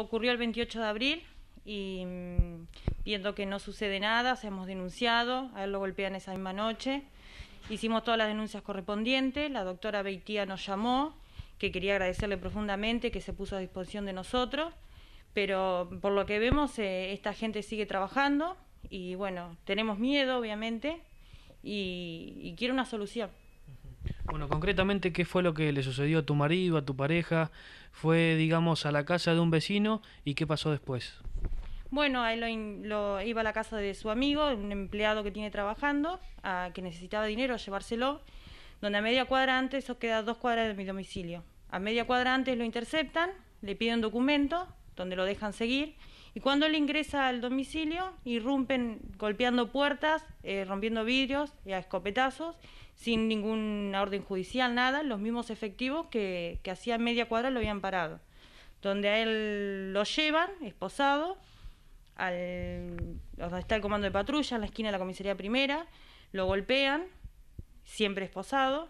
Ocurrió el 28 de abril y mm, viendo que no sucede nada, se hemos denunciado, a él lo golpean esa misma noche. Hicimos todas las denuncias correspondientes, la doctora Beitía nos llamó, que quería agradecerle profundamente que se puso a disposición de nosotros, pero por lo que vemos eh, esta gente sigue trabajando y bueno, tenemos miedo obviamente y, y quiero una solución. Bueno, concretamente, ¿qué fue lo que le sucedió a tu marido, a tu pareja? ¿Fue, digamos, a la casa de un vecino y qué pasó después? Bueno, él lo, iba a la casa de su amigo, un empleado que tiene trabajando, a, que necesitaba dinero a llevárselo, donde a media cuadra antes, eso queda dos cuadras de mi domicilio. A media cuadra antes lo interceptan, le piden un documento, donde lo dejan seguir y cuando él ingresa al domicilio, irrumpen golpeando puertas, eh, rompiendo vidrios, y eh, a escopetazos, sin ninguna orden judicial, nada. Los mismos efectivos que, hacían hacía media cuadra lo habían parado. Donde a él lo llevan, esposado, al, donde está el comando de patrulla, en la esquina de la comisaría primera, lo golpean, siempre esposado,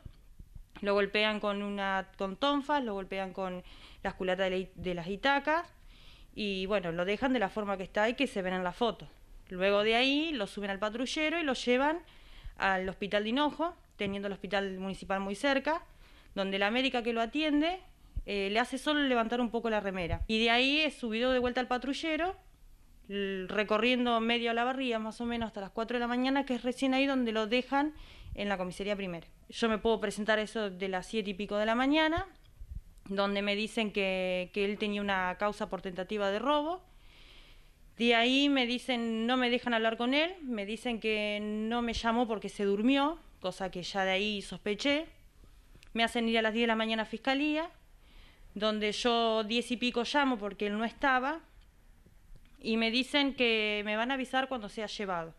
lo golpean con una con tonfas, lo golpean con las culatas de, de las itacas, y bueno, lo dejan de la forma que está ahí, que se ven en la foto. Luego de ahí lo suben al patrullero y lo llevan al hospital de Hinojo, teniendo el hospital municipal muy cerca, donde la médica que lo atiende eh, le hace solo levantar un poco la remera. Y de ahí es subido de vuelta al patrullero, recorriendo medio a la barría, más o menos hasta las 4 de la mañana, que es recién ahí donde lo dejan en la comisaría primera. Yo me puedo presentar eso de las 7 y pico de la mañana, donde me dicen que, él tenía una causa por tentativa de robo. De ahí me dicen, no me dejan hablar con él, me dicen que no me llamó porque se durmió, cosa que ya de ahí sospeché. Me hacen ir a las 10 de la mañana a fiscalía, donde yo 10 y pico llamo porque él no estaba, y me dicen que me van a avisar cuando sea llevado.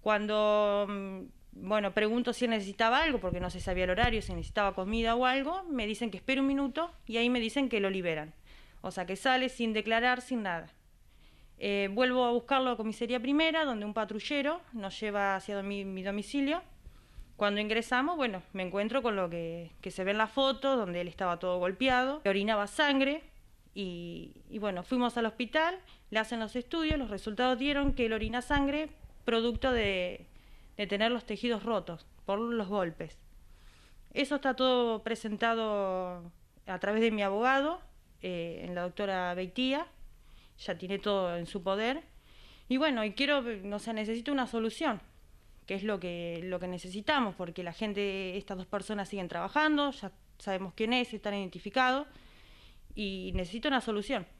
Cuando mm, bueno, pregunto si necesitaba algo, porque no se sabía el horario, si necesitaba comida o algo, me dicen que espere un minuto y ahí me dicen que lo liberan. O sea, que sale sin declarar, sin nada. Eh, vuelvo a buscarlo a comisaría primera, donde un patrullero nos lleva hacia mi, domicilio. Cuando ingresamos, bueno, me encuentro con lo que, se ve en la foto, donde él estaba todo golpeado, orinaba sangre y, y bueno, fuimos al hospital, le hacen los estudios, los resultados dieron que él orina sangre producto de de tener los tejidos rotos por los golpes. Eso está todo presentado a través de mi abogado, eh, en la doctora Beitía, ya tiene todo en su poder. Y bueno, y quiero, no sea, necesito una solución, que es lo que, lo que necesitamos, porque la gente, estas dos personas siguen trabajando, ya sabemos quién es, están identificados, y necesito una solución.